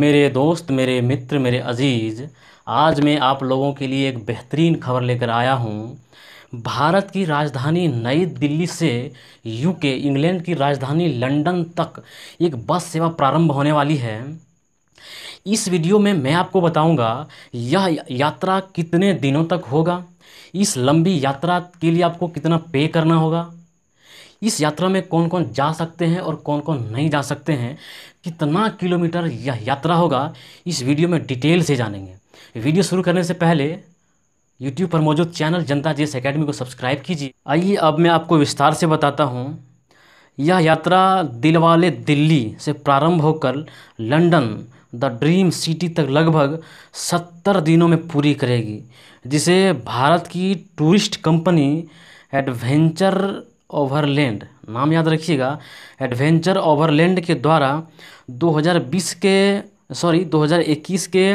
मेरे दोस्त मेरे मित्र मेरे अज़ीज़ आज मैं आप लोगों के लिए एक बेहतरीन खबर लेकर आया हूँ भारत की राजधानी नई दिल्ली से यूके इंग्लैंड की राजधानी लंदन तक एक बस सेवा प्रारंभ होने वाली है इस वीडियो में मैं आपको बताऊंगा यह यात्रा कितने दिनों तक होगा इस लंबी यात्रा के लिए आपको कितना पे करना होगा इस यात्रा में कौन कौन जा सकते हैं और कौन कौन नहीं जा सकते हैं कितना किलोमीटर यह यात्रा होगा इस वीडियो में डिटेल से जानेंगे वीडियो शुरू करने से पहले यूट्यूब पर मौजूद चैनल जनता जेस अकेडमी को सब्सक्राइब कीजिए आइए अब मैं आपको विस्तार से बताता हूँ यह यात्रा दिलवाले दिल्ली से प्रारंभ होकर लंदन द ड्रीम सिटी तक लगभग सत्तर दिनों में पूरी करेगी जिसे भारत की टूरिस्ट कंपनी एडवेंचर ओवरलैंड नाम याद रखिएगा एडवेंचर ओवरलैंड के द्वारा 2020 के सॉरी 2021 के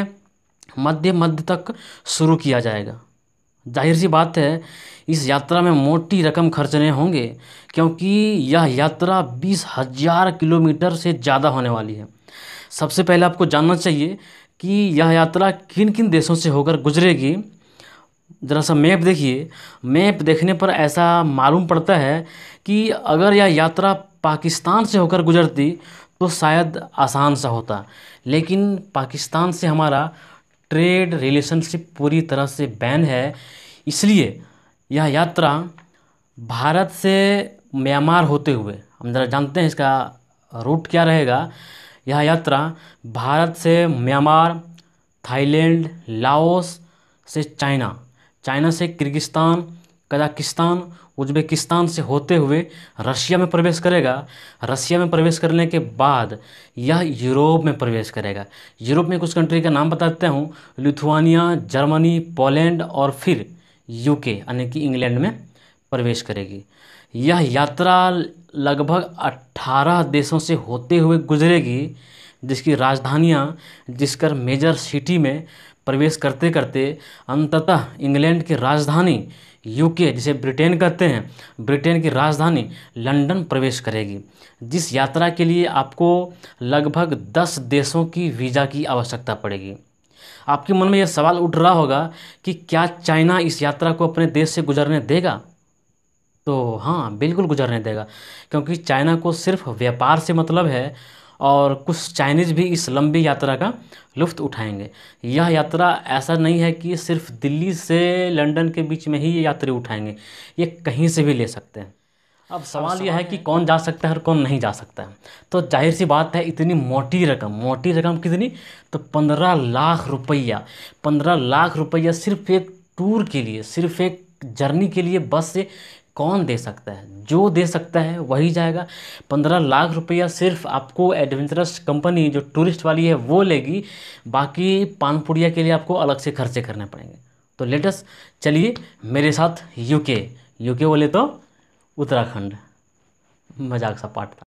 मध्य मध्य तक शुरू किया जाएगा जाहिर सी बात है इस यात्रा में मोटी रकम खर्चने होंगे क्योंकि यह यात्रा बीस हजार किलोमीटर से ज़्यादा होने वाली है सबसे पहले आपको जानना चाहिए कि यह यात्रा किन किन देशों से होकर गुजरेगी ज़रा सा मैप देखिए मैप देखने पर ऐसा मालूम पड़ता है कि अगर यह यात्रा पाकिस्तान से होकर गुजरती तो शायद आसान सा होता लेकिन पाकिस्तान से हमारा ट्रेड रिलेशनशिप पूरी तरह से बैन है इसलिए यह यात्रा भारत से म्यांमार होते हुए हम ज़रा जानते हैं इसका रूट क्या रहेगा यह यात्रा भारत से म्यांमार थाईलैंड लाओस से चाइना चाइना से किर्गिस्तान कजाकिस्तान उज्बेकिस्तान से होते हुए रशिया में प्रवेश करेगा रशिया में प्रवेश करने के बाद यह यूरोप में प्रवेश करेगा यूरोप में कुछ कंट्री का नाम बताते हूँ लिथुआनिया जर्मनी पोलैंड और फिर यूके यानी कि इंग्लैंड में प्रवेश करेगी यह यात्रा लगभग 18 देशों से होते हुए गुजरेगी जिसकी राजधानियाँ जिसकर मेजर सिटी में प्रवेश करते करते अंततः इंग्लैंड की राजधानी यूके जिसे ब्रिटेन कहते हैं ब्रिटेन की राजधानी लंदन प्रवेश करेगी जिस यात्रा के लिए आपको लगभग दस देशों की वीज़ा की आवश्यकता पड़ेगी आपके मन में यह सवाल उठ रहा होगा कि क्या चाइना इस यात्रा को अपने देश से गुजरने देगा तो हाँ बिल्कुल गुजरने देगा क्योंकि चाइना को सिर्फ व्यापार से मतलब है और कुछ चाइनीज़ भी इस लंबी यात्रा का लुफ्त उठाएंगे यह यात्रा ऐसा नहीं है कि सिर्फ दिल्ली से लंदन के बीच में ही ये यात्री उठाएंगे ये कहीं से भी ले सकते हैं अब सवाल यह है कि कौन जा सकता है और कौन नहीं जा सकता है तो जाहिर सी बात है इतनी मोटी रकम मोटी रकम कितनी तो पंद्रह लाख रुपया पंद्रह लाख रुपया सिर्फ एक टूर के लिए सिर्फ एक जर्नी के लिए बस से कौन दे सकता है जो दे सकता है वही जाएगा पंद्रह लाख रुपया सिर्फ आपको एडवेंचरस कंपनी जो टूरिस्ट वाली है वो लेगी बाकी पानपुड़िया के लिए आपको अलग से खर्चे करने पड़ेंगे तो लेटेस्ट चलिए मेरे साथ यूके यूके बोले तो उत्तराखंड मजाक सा पार्ट था